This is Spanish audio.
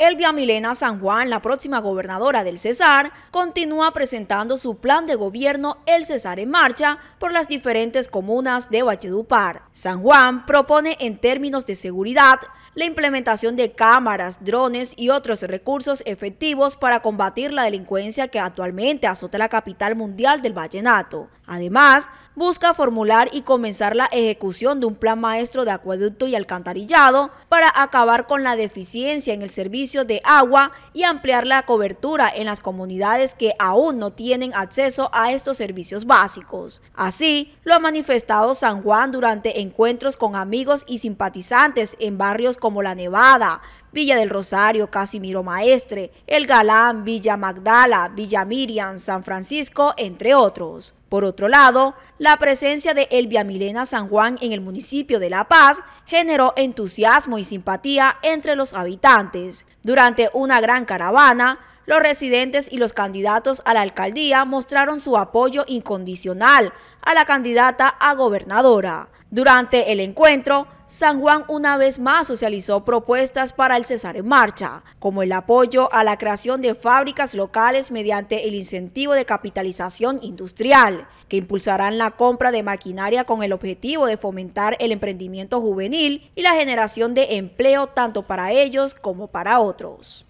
Elvia Milena San Juan, la próxima gobernadora del Cesar, continúa presentando su plan de gobierno El Cesar en Marcha por las diferentes comunas de Valledupar. San Juan propone en términos de seguridad la implementación de cámaras, drones y otros recursos efectivos para combatir la delincuencia que actualmente azota la capital mundial del vallenato. Además, busca formular y comenzar la ejecución de un plan maestro de acueducto y alcantarillado para acabar con la deficiencia en el servicio de agua y ampliar la cobertura en las comunidades que aún no tienen acceso a estos servicios básicos. Así lo ha manifestado San Juan durante encuentros con amigos y simpatizantes en barrios como La Nevada, Villa del Rosario, Casimiro Maestre, El Galán, Villa Magdala, Villa Miriam, San Francisco, entre otros. Por otro lado, la presencia de Elvia Milena San Juan en el municipio de La Paz generó entusiasmo y simpatía entre los habitantes. Durante una gran caravana, los residentes y los candidatos a la alcaldía mostraron su apoyo incondicional a la candidata a gobernadora. Durante el encuentro, San Juan una vez más socializó propuestas para el cesar en marcha, como el apoyo a la creación de fábricas locales mediante el incentivo de capitalización industrial, que impulsarán la compra de maquinaria con el objetivo de fomentar el emprendimiento juvenil y la generación de empleo tanto para ellos como para otros.